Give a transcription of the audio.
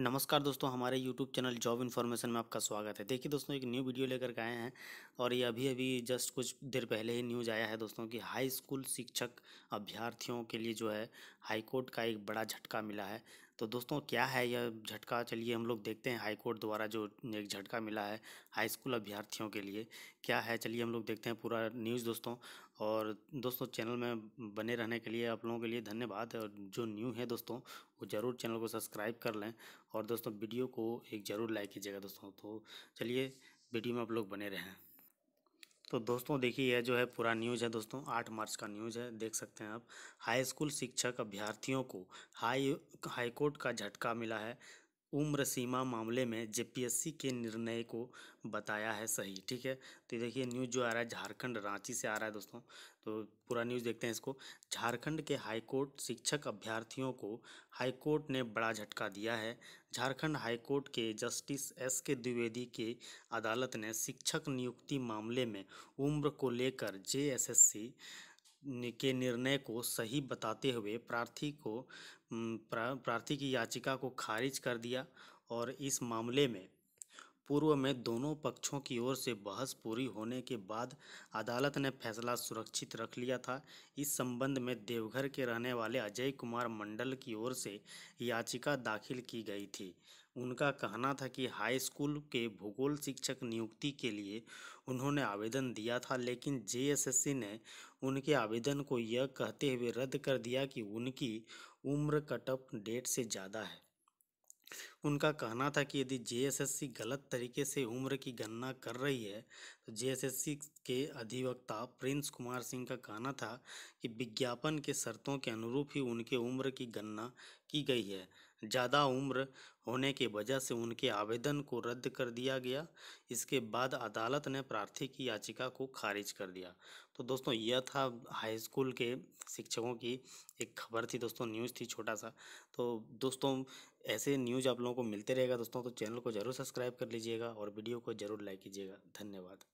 नमस्कार दोस्तों हमारे यूट्यूब चैनल जॉब इन्फॉर्मेशन में आपका स्वागत है देखिए दोस्तों एक न्यू वीडियो लेकर के आए हैं और ये अभी अभी जस्ट कुछ देर पहले ही न्यूज आया है दोस्तों कि हाई स्कूल शिक्षक अभ्यर्थियों के लिए जो है हाईकोर्ट का एक बड़ा झटका मिला है तो दोस्तों क्या है यह झटका चलिए हम लोग देखते हैं हाई कोर्ट द्वारा जो एक झटका मिला है हाई स्कूल अभ्यर्थियों के लिए क्या है चलिए हम लोग देखते हैं पूरा न्यूज़ दोस्तों और दोस्तों चैनल में बने रहने के लिए आप लोगों के लिए धन्यवाद और जो न्यू है दोस्तों वो ज़रूर चैनल को सब्सक्राइब कर लें और दोस्तों वीडियो को एक ज़रूर लाइक कीजिएगा दोस्तों तो चलिए वीडियो में आप लोग बने रहें तो दोस्तों देखिए यह जो है पूरा न्यूज़ है दोस्तों आठ मार्च का न्यूज़ है देख सकते हैं आप हाई स्कूल शिक्षक अभ्यर्थियों को हाई हाईकोर्ट का झटका मिला है उम्र सीमा मामले में जेपीएससी के निर्णय को बताया है सही ठीक है तो देखिए न्यूज़ जो आ रहा है झारखंड रांची से आ रहा है दोस्तों तो पूरा न्यूज़ देखते हैं इसको झारखंड के हाईकोर्ट शिक्षक अभ्यर्थियों को हाईकोर्ट ने बड़ा झटका दिया है झारखंड हाईकोर्ट के जस्टिस एस के द्विवेदी के अदालत ने शिक्षक नियुक्ति मामले में उम्र को लेकर जे के निर्णय को सही बताते हुए प्रार्थी को प्रार्थी की याचिका को खारिज कर दिया और इस मामले में पूर्व में दोनों पक्षों की ओर से बहस पूरी होने के बाद अदालत ने फैसला सुरक्षित रख लिया था इस संबंध में देवघर के रहने वाले अजय कुमार मंडल की ओर से याचिका दाखिल की गई थी उनका कहना था कि हाई स्कूल के भूगोल शिक्षक नियुक्ति के लिए उन्होंने आवेदन दिया था लेकिन जे ने उनके आवेदन को यह कहते हुए रद्द कर दिया कि उनकी उम्र कटअप डेट से ज़्यादा है उनका कहना था कि यदि जे गलत तरीके से उम्र की गणना कर रही है तो जेएसएससी के अधिवक्ता प्रिंस कुमार सिंह का कहना था कि विज्ञापन के शर्तों के अनुरूप ही उनके उम्र की गणना की गई है ज़्यादा उम्र होने की वजह से उनके आवेदन को रद्द कर दिया गया इसके बाद अदालत ने प्रार्थी की याचिका को खारिज कर दिया तो दोस्तों यह था हाई स्कूल के शिक्षकों की एक खबर थी दोस्तों न्यूज़ थी छोटा सा तो दोस्तों ऐसे न्यूज़ आप लोगों को मिलते रहेगा दोस्तों तो चैनल को ज़रूर सब्सक्राइब कर लीजिएगा और वीडियो को ज़रूर लाइक कीजिएगा धन्यवाद